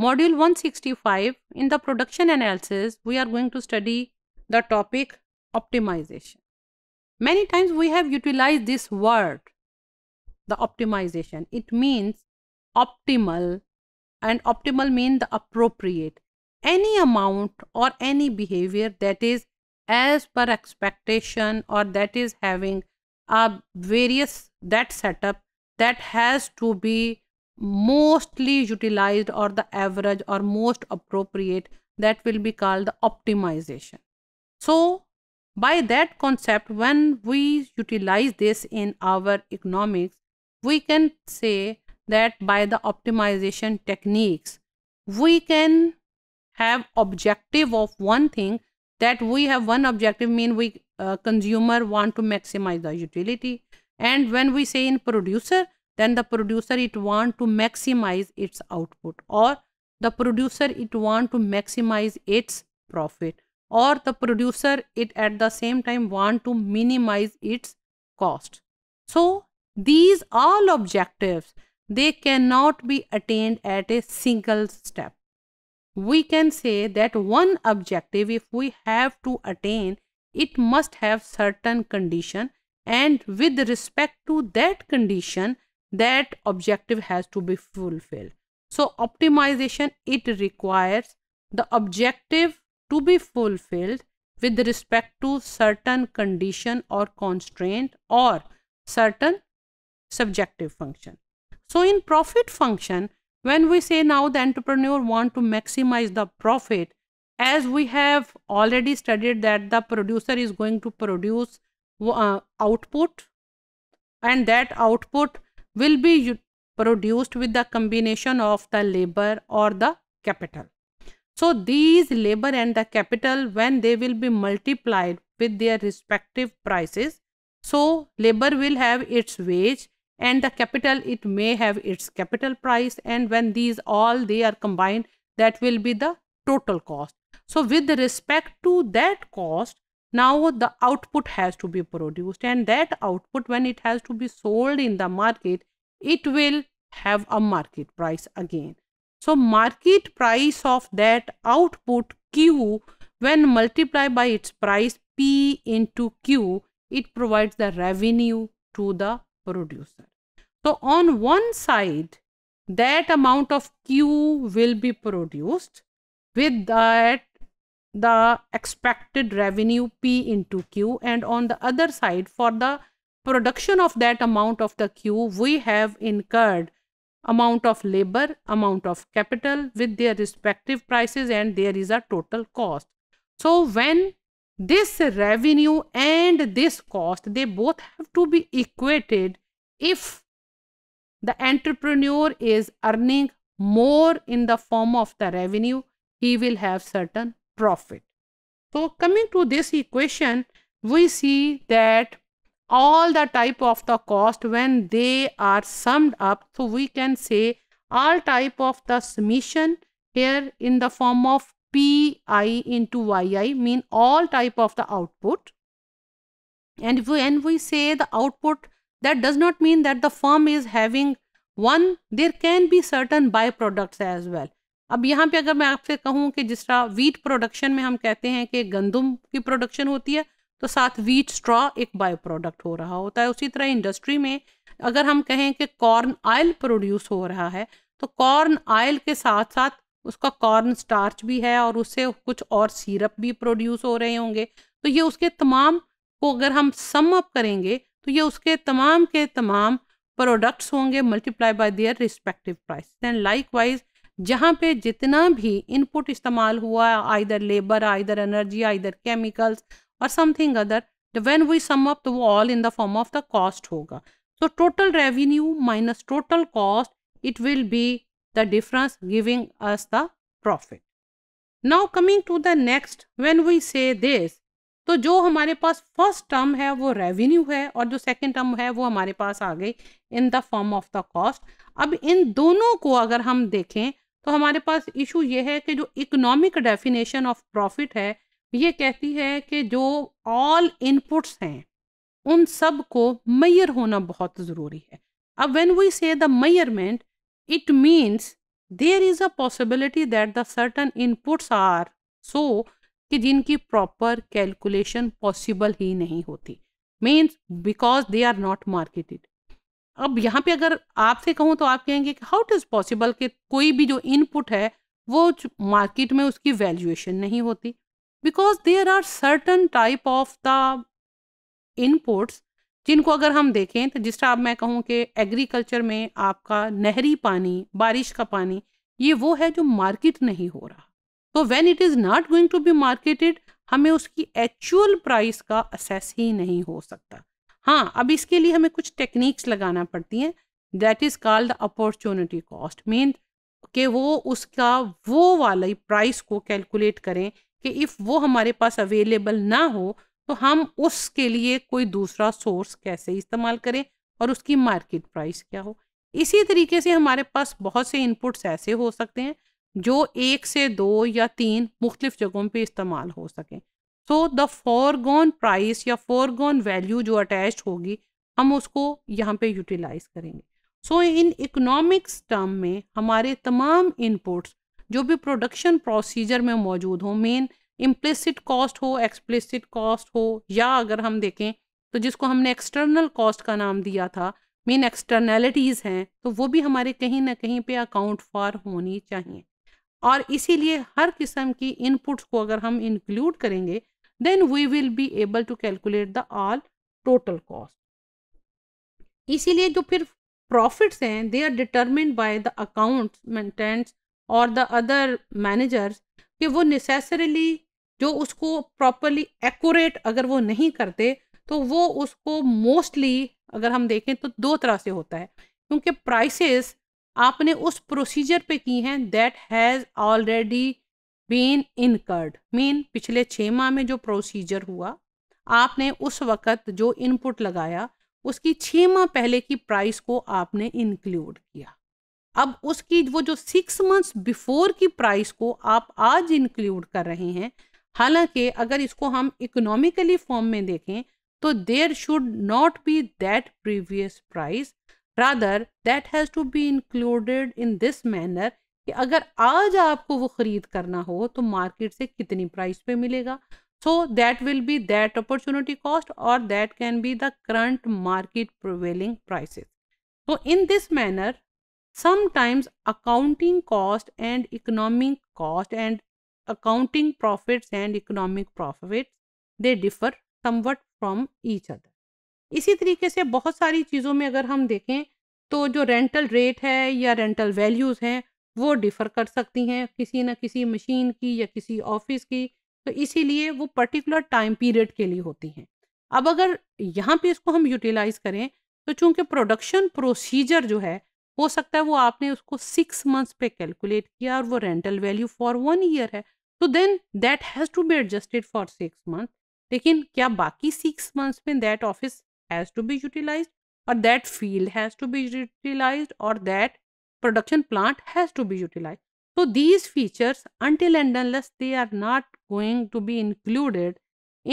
Module 165, in the production analysis, we are going to study the topic optimization. Many times we have utilized this word, the optimization. It means optimal and optimal means the appropriate. Any amount or any behavior that is as per expectation or that is having a various that setup that has to be mostly utilized or the average or most appropriate that will be called the optimization so by that concept when we utilize this in our economics we can say that by the optimization techniques we can have objective of one thing that we have one objective mean we uh, consumer want to maximize the utility and when we say in producer then the producer it want to maximize its output or the producer it want to maximize its profit or the producer it at the same time want to minimize its cost. So these all objectives they cannot be attained at a single step. We can say that one objective if we have to attain it must have certain condition and with respect to that condition that objective has to be fulfilled so optimization it requires the objective to be fulfilled with respect to certain condition or constraint or certain subjective function so in profit function when we say now the entrepreneur want to maximize the profit as we have already studied that the producer is going to produce uh, output and that output will be produced with the combination of the labor or the capital. So these labor and the capital when they will be multiplied with their respective prices. So labor will have its wage and the capital it may have its capital price and when these all they are combined that will be the total cost. So with respect to that cost now the output has to be produced and that output when it has to be sold in the market it will have a market price again. So market price of that output Q when multiplied by its price P into Q, it provides the revenue to the producer. So on one side, that amount of Q will be produced with that the expected revenue P into Q and on the other side for the production of that amount of the Q, we have incurred amount of labor, amount of capital with their respective prices and there is a total cost. So when this revenue and this cost, they both have to be equated if the entrepreneur is earning more in the form of the revenue, he will have certain profit. So coming to this equation, we see that all the type of the cost when they are summed up so we can say all type of the summation here in the form of pi into yi mean all type of the output and when we say the output that does not mean that the firm is having one there can be certain by products as well अब यहाँ पे अगर मैं आपसे कहूँ कि जिस तरह वीट प्रोडक्शन में हम कहते हैं कि गंदम की प्रोडक्शन होती है तो साथ वीट स्ट्रॉ एक बायो प्रोडक्ट हो रहा होता है उसी तरह इंडस्ट्री में अगर हम कहें कि कॉर्न ऑयल प्रोड्यूस हो रहा है तो कॉर्न ऑयल के साथ साथ उसका कॉर्न स्टार्च भी है और उससे कुछ और सिरप भी प्रोड्यूस हो रहे होंगे तो ये उसके तमाम को अगर हम सम अप करेंगे तो ये उसके तमाम के तमाम प्रोडक्ट्स होंगे multiply by their respective price and likewise जहाँ पे जितना भी इनपुट इस्तेमाल हुआ either labour either energy either chemicals और something other when we sum up तो वो all in the form of the cost होगा so total revenue minus total cost it will be the difference giving us the profit now coming to the next when we say this तो जो हमारे पास first term है वो revenue है और जो second term है वो हमारे पास आ गई in the form of the cost अब इन दोनों को अगर हम देखें तो हमारे पास इशू ये है कि जो इकोनॉमिक डेफिनेशन ऑफ प्रॉफिट है ये कहती है कि जो ऑल इनपुट्स हैं उन सब को मैयर होना बहुत ज़रूरी है अब when we say the measurement it means there is a possibility that the certain inputs are so कि जिनकी प्रॉपर कैलकुलेशन पॉसिबल ही नहीं होती means because they are not marketed अब यहाँ पे अगर आपसे कहूँ तो आप कहेंगे कि हाउ इट इज़ पॉसिबल कि कोई भी जो इनपुट है वो मार्केट में उसकी वैल्यूएशन नहीं होती because there are certain type of the inputs जिनको अगर हम देखें तो जिस तरह मैं कहूँ कि एग्रीकल्चर में आपका नहरी पानी बारिश का पानी ये वो है जो मार्केट नहीं हो रहा तो when it is not going to be marketed हमें उसकी एक्चुअल प्राइस का असेस ही नहीं हो सकता हाँ अब इसके लिए हमें कुछ टेक्निक्स लगाना पड़ती हैं that is called opportunity cost mean के वो उसका वो ही प्राइस को कैलकुलेट करें कि इफ़ वो हमारे पास अवेलेबल ना हो तो हम उसके लिए कोई दूसरा सोर्स कैसे इस्तेमाल करें और उसकी मार्केट प्राइस क्या हो इसी तरीके से हमारे पास बहुत से इनपुट्स ऐसे हो सकते हैं जो एक से दो या तीन मुख्तफ जगहों पे इस्तेमाल हो सकें सो द फॉरगोन प्राइस या फॉरगॉन वैल्यू जो अटैच होगी हम उसको यहाँ पे यूटिलाइज करेंगे सो इन इकोनॉमिक्स टर्म में हमारे तमाम इनपुट्स जो भी प्रोडक्शन प्रोसीजर में मौजूद हो मेन इम्प्लिसिट कॉस्ट हो एक्सप्लिसिट कॉस्ट हो या अगर हम देखें तो जिसको हमने एक्सटर्नल कॉस्ट का नाम दिया था मेन एक्सटर्नैलिटीज़ हैं तो वो भी हमारे कहीं ना कहीं पे अकाउंट फॉर होनी चाहिए और इसीलिए हर किस्म की इनपुट्स को अगर हम इंक्लूड करेंगे then we will be able to calculate the all total cost इसीलिए जो फिर प्रॉफिट्स हैं they are determine by the accountants और द अदर मैनेजर्स कि वो नेसेसरीली जो उसको प्रॉपरली एक्यूरेट अगर वो नहीं करते तो वो उसको मोस्टली अगर हम देखें तो दो तरह से होता है क्योंकि प्राइसेस आपने उस प्रोसीजर पे की हैं that has already been incurred mean पिछले छः माह में जो प्रोसीजर हुआ आपने उस वक़्त जो इनपुट लगाया उसकी छः माह पहले की प्राइस को आपने इंक्लूड किया अब उसकी वो जो सिक्स मंथ्स बिफोर की प्राइस को आप आज इंक्लूड कर रहे हैं हालांकि अगर इसको हम इकोनॉमिकली फॉर्म में देखें तो there should not be that previous price rather that has to be included in this manner कि अगर आज आपको वो ख़रीद करना हो तो मार्केट से कितनी प्राइस पे मिलेगा so that will be that opportunity cost और that can be the current market prevailing prices तो in this manner sometimes accounting cost and economic cost and accounting profits and economic profits they differ somewhat from each other इसी तरीके से बहुत सारी चीज़ों में अगर हम देखें तो जो रेंटल रेट है या रेंटल वैल्यूज़ हैं वो डिफ़र कर सकती हैं किसी न किसी मशीन की या किसी ऑफिस की तो इसीलिए वो पर्टिकुलर टाइम पीरियड के लिए होती हैं अब अगर यहाँ पे इसको हम यूटिलाइज़ करें तो चूंकि प्रोडक्शन प्रोसीजर जो है हो सकता है वो आपने उसको सिक्स मंथ्स पे कैलकुलेट किया और वो rental value for one year है तो then that has to be adjusted for six month लेकिन क्या बाकी सिक्स मंथ्स में that office has to be utilise और that field has to be utilise और that production plant has to be utilise तो these features until and unless they are not going to be included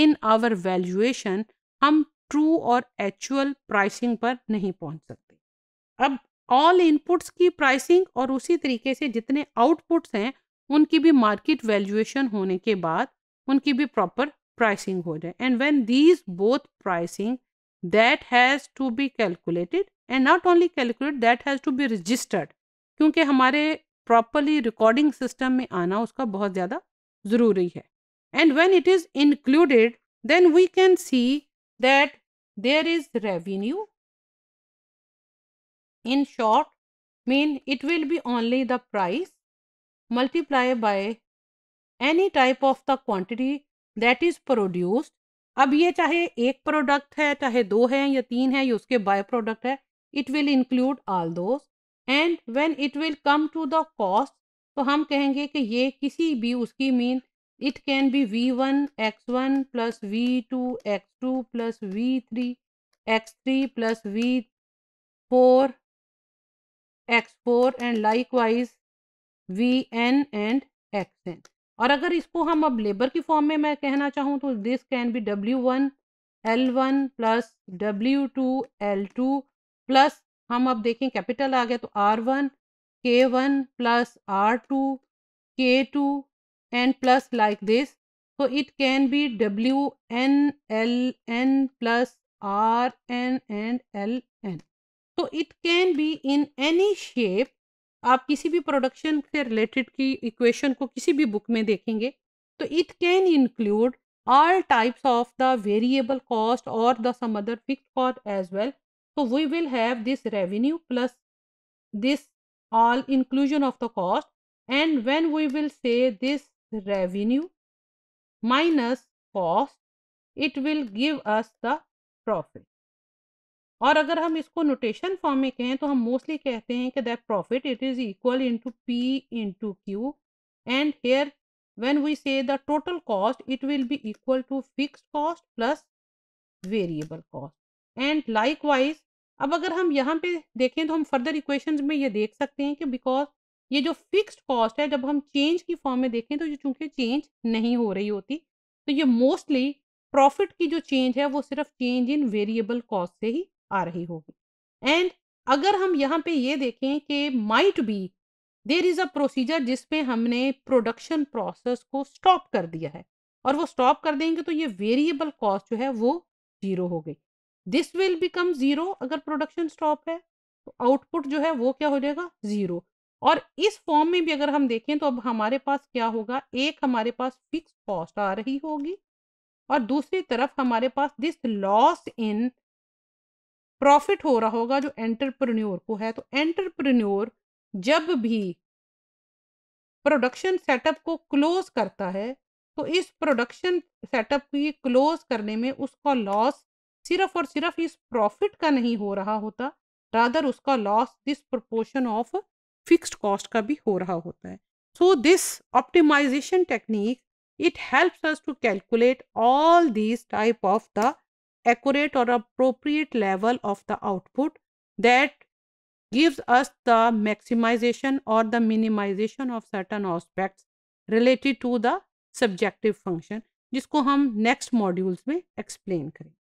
in our valuation हम true और actual pricing पर नहीं पहुंच सकते अब all inputs की प्राइसिंग और उसी तरीके से जितने आउटपुट्स हैं उनकी भी मार्केट वैल्यूएशन होने के बाद उनकी भी प्रॉपर प्राइसिंग हो जाए and when these both pricing that has to be calculated and not only calculate that has to be registered क्योंकि हमारे प्रॉपरली रिकॉर्डिंग सिस्टम में आना उसका बहुत ज़्यादा ज़रूरी है and when it is included then we can see that there is revenue in short mean it will be only the price multiply by any type of the quantity that is produced अब ये चाहे एक product है चाहे दो है या तीन है या उसके बाय प्रोडक्ट है it will include all those and when it will come to the cost तो हम कहेंगे कि ये किसी भी उसकी mean it can be V one X one plus V two X two plus V three X three plus V four four and likewise V N and X N और अगर इसको हम अब लेबर की form में मैं कहना चाहूँ तो this can be W one L one plus W two L two plus हम अब देखें कैपिटल आ गया तो R one K one plus R two K two and plus like this तो it can be W N L N plus R N and L N तो it can be in any shape आप किसी भी production से related की equation को किसी भी बुक में देखेंगे तो it can include all types of the variable cost और the some other fix cost as well तो we will have this revenue plus this all inclusion of the cost and when we will say this revenue minus cost it will give us the profit और अगर हम इसको notation form में कहें तो हम mostly कहते हैं कि that profit it is equal into P into Q and here when we say the total cost it will be equal to fixed cost plus variable cost and likewise अब अगर हम यहाँ पे देखें तो हम फर्दर इक्वेशन में ये देख सकते हैं कि बिकॉज ये जो फिक्स्ड कॉस्ट है जब हम चेंज की फॉर्म में देखें तो ये चूंकि चेंज नहीं हो रही होती तो ये मोस्टली प्रॉफिट की जो चेंज है वो सिर्फ चेंज इन वेरिएबल कॉस्ट से ही आ रही होगी एंड अगर हम यहाँ पे ये देखें कि might be there is a procedure जिसमें हमने प्रोडक्शन प्रोसेस को स्टॉप कर दिया है और वो स्टॉप कर देंगे तो ये वेरिएबल कॉस्ट जो है वो जीरो हो गई दिस विल बिकम ज़ीरो अगर प्रोडक्शन स्टॉप है तो आउटपुट जो है वो क्या हो जाएगा ज़ीरो और इस फॉर्म में भी अगर हम देखें तो अब हमारे पास क्या होगा एक हमारे पास फिक्स कॉस्ट आ रही होगी और दूसरी तरफ हमारे पास दिस लॉस इन प्रॉफिट हो रहा होगा जो एंटरप्रन्योर को है तो एंटरप्रन्योर जब भी प्रोडक्शन सेटअप को क्लोज करता है तो इस प्रोडक्शन सेटअप की क्लोज करने में उसका लॉस सिर्फ और सिर्फ इस प्रॉफिट का नहीं हो रहा होता रादर उसका loss this proportion of fixed cost का भी हो रहा होता है so this optimization technique it helps us to calculate all this type of the accurate or appropriate level of the output that gives us the maximization or the minimization of certain aspects related to the subjective function jisko hum next modules mein explain karenge